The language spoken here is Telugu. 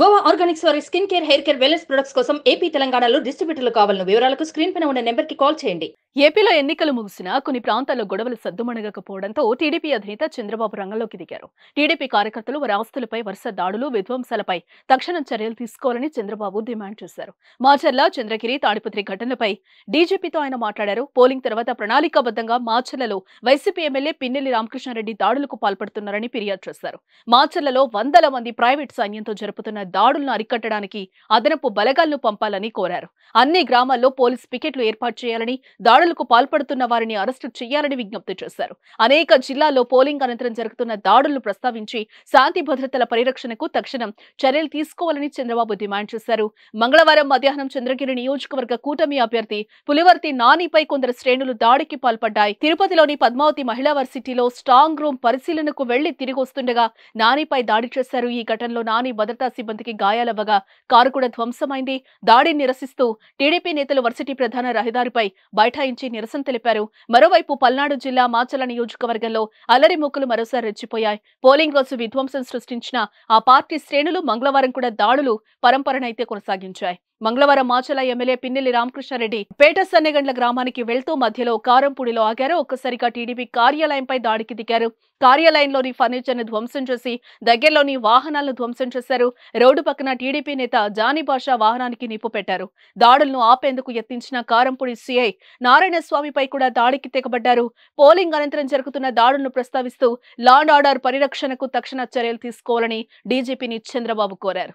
గోవా ఆర్గానిక్స్ వారి skin care hair care wellness products కోసం ఏపీ తెలంగాణలో డిస్ట్రిబ్యూటర్లు కావాలను వివరాలకు స్క్రీన్ పైన ఉన్న నెంబర్కి కాల్ చేయండి ఏపీలో ఎన్నికలు ముగిసినా కొన్ని ప్రాంతాల్లో గొడవలు సద్దుమణగకపోవడంతో టీడీపీ అధినేత చంద్రబాబు రంగంలోకి దిగారు టీడీపీ కార్యకర్తలు వారి ఆస్తులపై వరుస దాడులు విధ్వంసాలపై తక్షణం చర్యలు తీసుకోవాలని చంద్రబాబు డిమాండ్ చేశారు మాచర్ల చంద్రగిరి తాడిపత్రి ఘటనపై డీజీపీతో ఆయన మాట్లాడారు పోలింగ్ తర్వాత ప్రణాళికాబద్దంగా మాచర్లలో వైసీపీ ఎమ్మెల్యే పిన్నెల్లి రామకృష్ణారెడ్డి దాడులకు పాల్పడుతున్నారని ఫిర్యాదు చేశారు మాచర్లలో వందల మంది ప్రైవేట్ సైన్యంతో జరుపుతున్న దాడులను అరికట్టడానికి అదనపు బలగాలను పంపాలని కోరారు అన్ని గ్రామాల్లో పోలీస్ పికెట్లు ఏర్పాటు చేయాలని దాడు దాడులకు పాల్పడుతున్న వారిని అరెస్టు చేయాలని విజ్ఞప్తి చేశారు అనేక జిల్లాల్లో పోలింగ్ అనంతరం జరుగుతున్న దాడులను ప్రస్తావించి శాంతి భద్రతల పరిరక్షణకు తక్షణం చర్యలు తీసుకోవాలని చంద్రబాబు డిమాండ్ చేశారు మంగళవారం మధ్యాహ్నం చంద్రగిరి నియోజకవర్గ కూటమి అభ్యర్థి పులివర్తి నానిపై కొందరు శ్రేణులు దాడికి పాల్పడ్డాయి తిరుపతిలోని పద్మావతి మహిళా వర్సిటీలో స్ట్రాంగ్ రూమ్ పరిశీలనకు వెళ్లి తిరిగి వస్తుండగా నానిపై దాడి చేశారు ఈ ఘటనలో నాని భద్రతా సిబ్బందికి గాయాలవ్వగా కారు కూడా ధ్వంసమైంది దాడిని నిరసిస్తూ టీడీపీ నేతలు వర్సిటీ ప్రధాన రహదారిపై బయట తరలించి నిరసన తెలిపారు మరోవైపు పల్నాడు జిల్లా మాచల నియోజకవర్గంలో అల్లరి మొక్కలు మరోసారి రెచ్చిపోయాయి పోలింగ్ రోజు విధ్వంసం సృష్టించిన ఆ పార్టీ శ్రేణులు మంగళవారం కూడా దాడులు పరంపరనైతే కొనసాగించాయి మంగళవారం మాచల ఎమ్మెల్యే పిన్నెల్లి రామకృష్ణారెడ్డి పేట సన్నెగండ్ల గ్రామానికి వెళ్తూ మధ్యలో కారంపూడిలో ఆగారు ఒక్కసారిగా టీడీపీ కార్యాలయంపై దాడికి దిగారు కార్యాలయంలోని ఫర్నిచర్ ను ధ్వంసం చేసి దగ్గరలోని వాహనాలను ధ్వంసం చేశారు రోడ్డు పక్కన టీడీపీ నేత జానీ బాషా వాహనానికి నిప్పు పెట్టారు దాడులను ఆపేందుకు యత్నించిన కారంపూడి సీఐ నారాయణస్వామిపై కూడా దాడికి తెగబడ్డారు పోలింగ్ అనంతరం జరుగుతున్న దాడులను ప్రస్తావిస్తూ లాండ్ ఆర్డర్ పరిరక్షణకు తక్షణ చర్యలు తీసుకోవాలని డీజీపీని చంద్రబాబు కోరారు